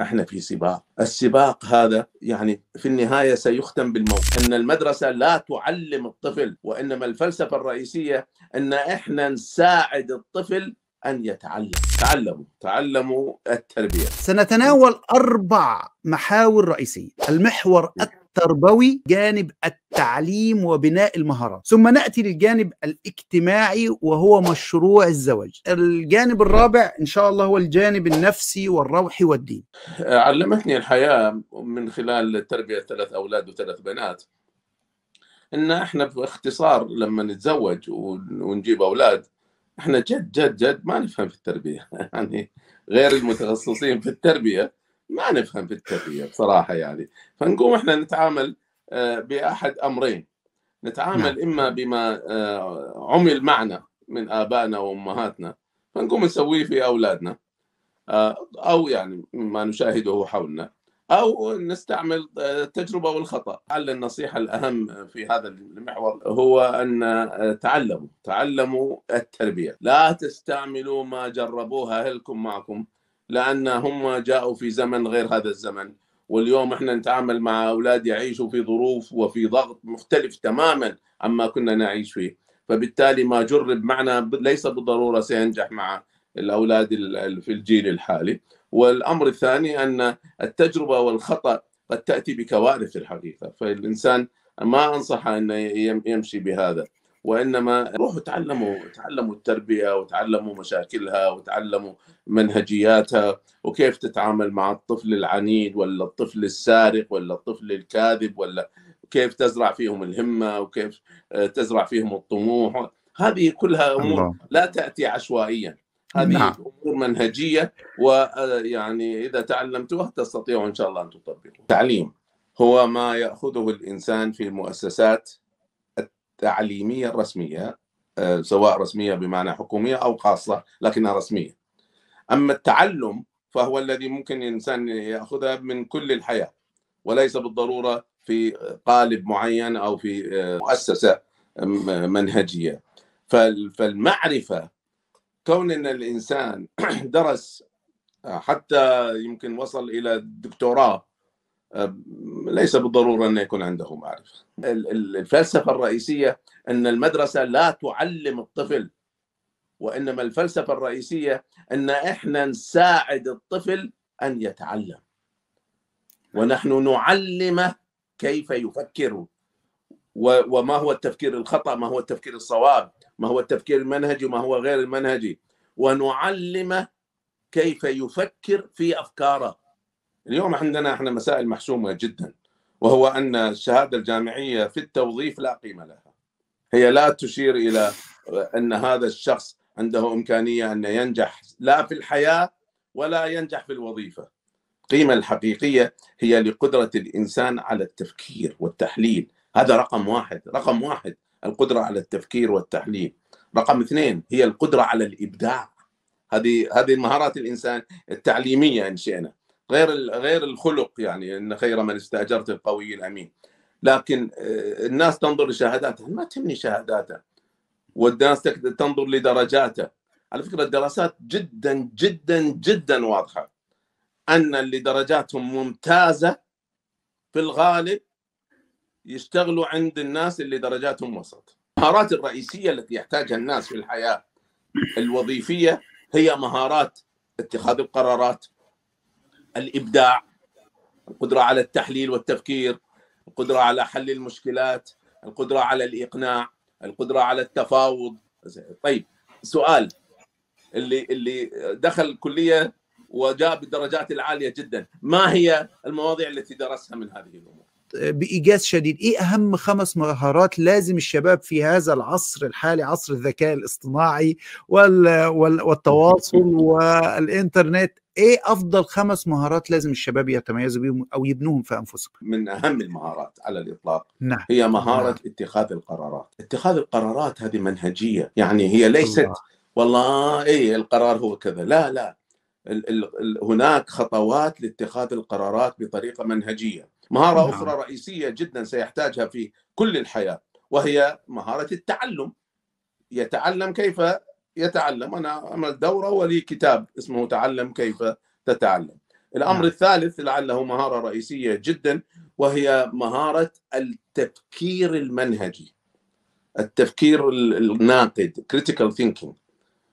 احنا في سباق السباق هذا يعني في النهاية سيختم بالموت أن المدرسة لا تعلم الطفل وإنما الفلسفة الرئيسية أن إحنا نساعد الطفل أن يتعلم تعلموا تعلموا التربية سنتناول أربع محاور رئيسية المحور نعم. التربوي جانب التعليم وبناء المهارات ثم ناتي للجانب الاجتماعي وهو مشروع الزواج الجانب الرابع ان شاء الله هو الجانب النفسي والروحي والدين آه، علمتني الحياه من خلال تربيه ثلاث اولاد وثلاث بنات ان احنا باختصار لما نتزوج ونجيب اولاد احنا جد جد جد ما نفهم في التربيه يعني غير المتخصصين في التربيه ما نفهم في التربيه بصراحه يعني فنقوم احنا نتعامل آه، باحد امرين نتعامل نعم. اما بما آه، عمل معنا من ابائنا وامهاتنا فنقوم نسويه في اولادنا آه، او يعني ما نشاهده حولنا او نستعمل التجربه والخطا على النصيحه الاهم في هذا المحور هو ان تعلموا تعلموا التربيه لا تستعملوا ما جربوها اهلكم معكم لان هم جاءوا في زمن غير هذا الزمن واليوم احنا نتعامل مع اولاد يعيشوا في ظروف وفي ضغط مختلف تماما عما كنا نعيش فيه فبالتالي ما جرب معنا ليس بالضروره سينجح مع الاولاد في الجيل الحالي والامر الثاني ان التجربه والخطا قد تاتي بكوارث الحقيقه فالانسان ما انصح ان يمشي بهذا وانما روحوا تعلموا تعلموا التربيه وتعلموا مشاكلها وتعلموا منهجياتها وكيف تتعامل مع الطفل العنيد ولا الطفل السارق ولا الطفل الكاذب ولا كيف تزرع فيهم الهمه وكيف آه، تزرع فيهم الطموح هذه كلها امور لا تاتي عشوائيا هذه نعم. امور منهجيه ويعني آه، اذا تعلمتوها تستطيعوا ان شاء الله ان تطبقوا التعليم هو ما ياخذه الانسان في المؤسسات التعليميه الرسميه آه، سواء رسميه بمعنى حكوميه او خاصه لكنها رسميه. اما التعلم فهو الذي ممكن الانسان ياخذها من كل الحياه وليس بالضروره في قالب معين او في آه، مؤسسه منهجيه. فالمعرفه كون ان الانسان درس آه، حتى يمكن وصل الى الدكتوراه ليس بالضروره ان يكون عنده معرفه. الفلسفه الرئيسيه ان المدرسه لا تعلم الطفل وانما الفلسفه الرئيسيه ان احنا نساعد الطفل ان يتعلم. ونحن نعلمه كيف يفكر وما هو التفكير الخطا، ما هو التفكير الصواب، ما هو التفكير المنهجي وما هو غير المنهجي ونعلمه كيف يفكر في افكاره اليوم عندنا احنا مسائل محسومه جدا وهو ان الشهاده الجامعيه في التوظيف لا قيمه لها هي لا تشير الى ان هذا الشخص عنده امكانيه ان ينجح لا في الحياه ولا ينجح في الوظيفه القيمه الحقيقيه هي لقدره الانسان على التفكير والتحليل هذا رقم واحد رقم واحد القدره على التفكير والتحليل رقم اثنين هي القدره على الابداع هذه هذه المهارات الانسان التعليميه ان شئنا غير غير الخلق يعني ان خير من استاجرت القوي الامين لكن آه، الناس تنظر لشهاداته ما تهمني شهاداته والناس تنظر لدرجاته على فكره الدراسات جدا جدا جدا واضحه ان اللي درجاتهم ممتازه في الغالب يشتغلوا عند الناس اللي درجاتهم وسط المهارات الرئيسيه التي يحتاجها الناس في الحياه الوظيفيه هي مهارات اتخاذ القرارات الابداع القدره على التحليل والتفكير القدره على حل المشكلات القدره على الاقناع القدره على التفاوض طيب سؤال اللي اللي دخل الكليه وجاء بالدرجات العاليه جدا ما هي المواضيع التي درسها من هذه الامور بايجاز شديد ايه اهم خمس مهارات لازم الشباب في هذا العصر الحالي عصر الذكاء الاصطناعي وال والتواصل والانترنت ايه افضل خمس مهارات لازم الشباب يتميزوا بهم او يبنوهم في انفسهم من اهم المهارات على الاطلاق نعم. هي مهاره نعم. اتخاذ القرارات اتخاذ القرارات هذه منهجيه يعني هي ليست الله. والله ايه القرار هو كذا لا لا هناك خطوات لاتخاذ القرارات بطريقه منهجيه مهارة نعم. أخرى رئيسية جدا سيحتاجها في كل الحياة وهي مهارة التعلم يتعلم كيف يتعلم أنا عملت دورة ولي كتاب اسمه تعلم كيف تتعلم الأمر نعم. الثالث لعله مهارة رئيسية جدا وهي مهارة التفكير المنهجي التفكير الناقد critical thinking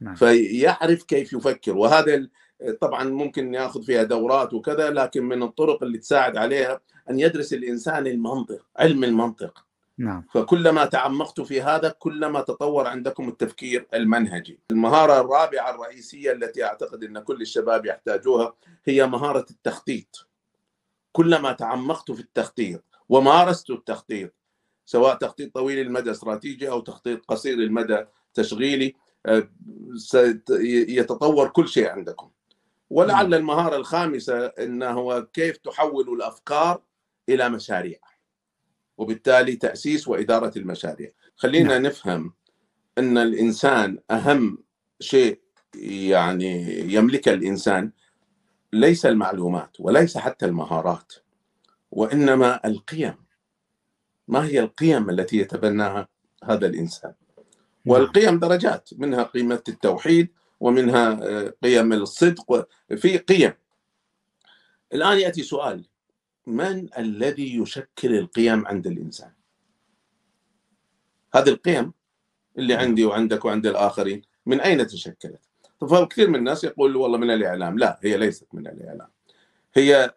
نعم. فيعرف كيف يفكر وهذا طبعا ممكن ياخذ فيها دورات وكذا لكن من الطرق اللي تساعد عليها ان يدرس الانسان المنطق علم المنطق نعم. فكلما تعمقت في هذا كلما تطور عندكم التفكير المنهجي المهارة الرابعة الرئيسية التي أعتقد أن كل الشباب يحتاجوها هي مهارة التخطيط كلما تعمقت في التخطيط ومارست التخطيط سواء تخطيط طويل المدى استراتيجي أو تخطيط قصير المدى تشغيلي آه، يتطور كل شيء عندكم ولعل المهاره الخامسه انه كيف تحول الافكار الى مشاريع وبالتالي تاسيس واداره المشاريع خلينا نعم. نفهم ان الانسان اهم شيء يعني يملك الانسان ليس المعلومات وليس حتى المهارات وانما القيم ما هي القيم التي يتبناها هذا الانسان نعم. والقيم درجات منها قيمه التوحيد ومنها آه، قيم الصدق في قيم الآن يأتي سؤال من الذي يشكل القيم عند الإنسان هذه القيم اللي نعم. عندي وعندك وعند الآخرين من أين تشكلت فكثير من الناس يقول والله من الإعلام لا هي ليست من الإعلام هي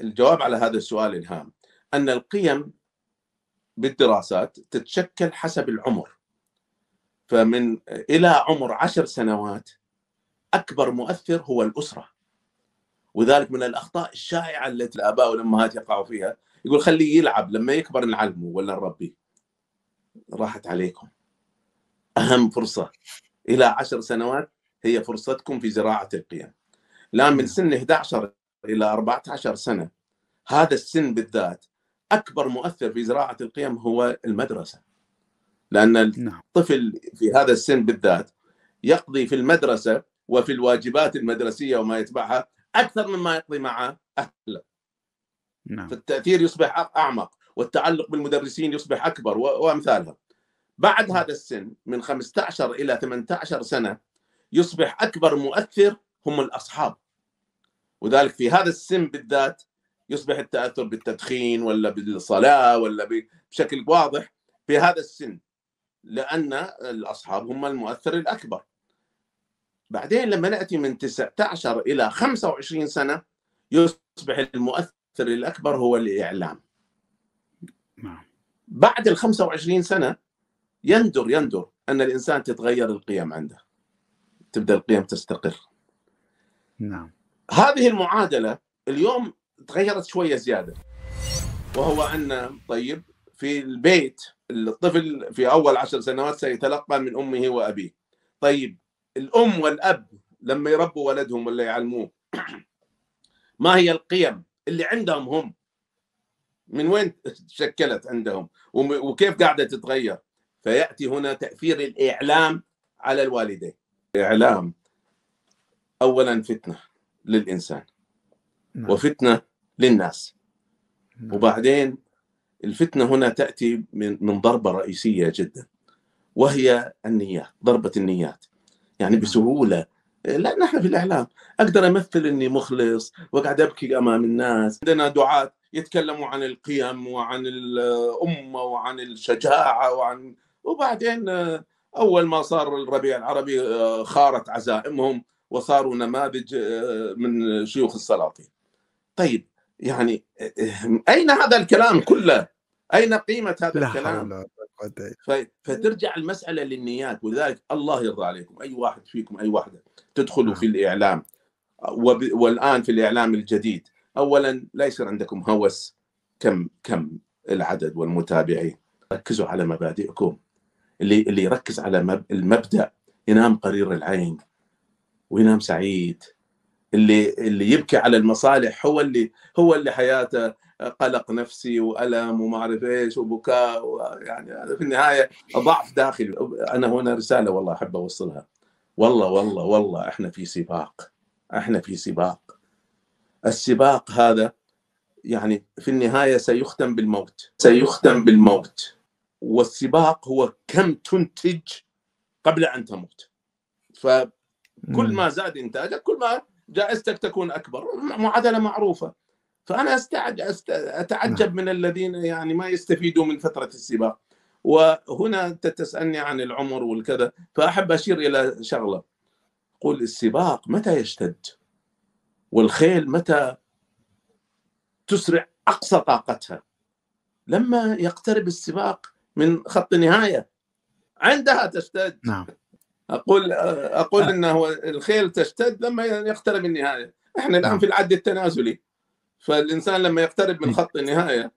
الجواب على هذا السؤال الهام أن القيم بالدراسات تتشكل حسب العمر فمن إلى عمر عشر سنوات اكبر مؤثر هو الاسره وذلك من الاخطاء الشائعه التي الاباء والامهات يقعوا فيها يقول خليه يلعب لما يكبر نعلمه ولا نربيه راحت عليكم اهم فرصه الى عشر سنوات هي فرصتكم في زراعه القيم لا من نعم. سن 11 الى 14 سنه هذا السن بالذات اكبر مؤثر في زراعه القيم هو المدرسه لان نعم. الطفل في هذا السن بالذات يقضي في المدرسه وفي الواجبات المدرسيه وما يتبعها اكثر مما يقضي مع اهله نعم. فالتاثير يصبح اعمق والتعلق بالمدرسين يصبح اكبر وامثالها بعد نعم. هذا السن من 15 الى 18 سنه يصبح اكبر مؤثر هم الاصحاب وذلك في هذا السن بالذات يصبح التاثر بالتدخين ولا بالصلاه ولا بشكل واضح في هذا السن لان الاصحاب هم المؤثر الاكبر بعدين لما نأتي من 19 إلى 25 سنة يصبح المؤثر الأكبر هو الإعلام نعم. بعد ال 25 سنة يندر يندر أن الإنسان تتغير القيم عنده تبدأ القيم تستقر نعم هذه المعادلة اليوم تغيرت شوية زيادة وهو أن طيب في البيت الطفل في أول عشر سنوات سيتلقى من أمه وأبيه طيب الام والاب لما يربوا ولدهم ولا يعلموه ما هي القيم اللي عندهم هم من وين تشكلت عندهم وكيف قاعده تتغير فياتي هنا تاثير الاعلام على الوالدين اعلام اولا فتنه للانسان نعم. وفتنه للناس نعم. وبعدين الفتنه هنا تاتي من من ضربه رئيسيه جدا وهي النيات ضربه النيات يعني نعم. بسهوله لا نحن في الاعلام اقدر امثل اني مخلص واقعد ابكي امام الناس عندنا دعاه يتكلموا عن القيم وعن الامه وعن الشجاعه وعن وبعدين آه، اول ما صار الربيع العربي آه، خارت عزائمهم وصاروا نماذج آه، من شيوخ السلاطين طيب يعني اين هذا الكلام كله اين قيمه هذا الكلام فترجع المساله للنيات ولذلك الله يرضى عليكم اي واحد فيكم اي واحده تدخلوا نعم. في الاعلام والان في الاعلام الجديد اولا لا يصير عندكم هوس كم كم العدد والمتابعين ركزوا على مبادئكم اللي اللي يركز على المبدا ينام قرير العين وينام سعيد اللي اللي يبكي على المصالح هو اللي هو اللي حياته قلق نفسي والم وما اعرف ايش وبكاء يعني في النهايه ضعف داخلي انا هنا رساله والله احب اوصلها والله والله والله احنا في سباق احنا في سباق السباق هذا يعني في النهايه سيختم بالموت سيختم بالموت والسباق هو كم تنتج قبل ان تموت فكل ما زاد انتاجك كل ما جائزتك تكون اكبر معادله معروفه فانا استعج أست... اتعجب نعم. من الذين يعني ما يستفيدوا من فتره السباق وهنا انت تسالني عن العمر والكذا فاحب اشير الى شغله قل السباق متى يشتد والخيل متى تسرع اقصى طاقتها لما يقترب السباق من خط النهايه عندها تشتد نعم اقول اقول أه. انه الخيل تشتد لما يقترب النهايه احنا الان نعم. في العد التنازلي فالانسان لما يقترب من خط النهايه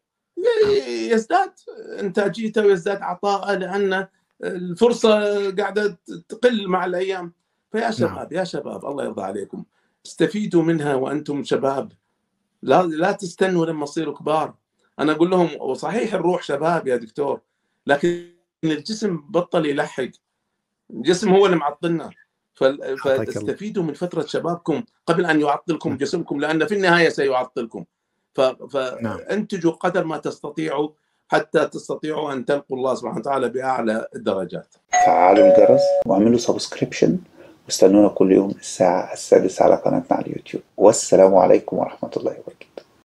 يزداد انتاجيته ويزداد عطاءه لان الفرصه قاعده تقل مع الايام فيا نعم. شباب يا شباب الله يرضى عليكم استفيدوا منها وانتم شباب لا لا تستنوا لما تصيروا كبار انا اقول لهم وصحيح الروح شباب يا دكتور لكن الجسم بطل يلحق الجسم هو اللي معطلنا فاستفيدوا من فتره شبابكم قبل ان يعطلكم جسمكم لان في النهايه سيعطلكم فانتجوا نعم. قدر ما تستطيعوا حتى تستطيعوا ان تلقوا الله سبحانه وتعالى باعلى الدرجات. فعلوا الجرس واعملوا سبسكريبشن واستنونا كل يوم الساعه السادسه على قناتنا على اليوتيوب والسلام عليكم ورحمه الله وبركاته.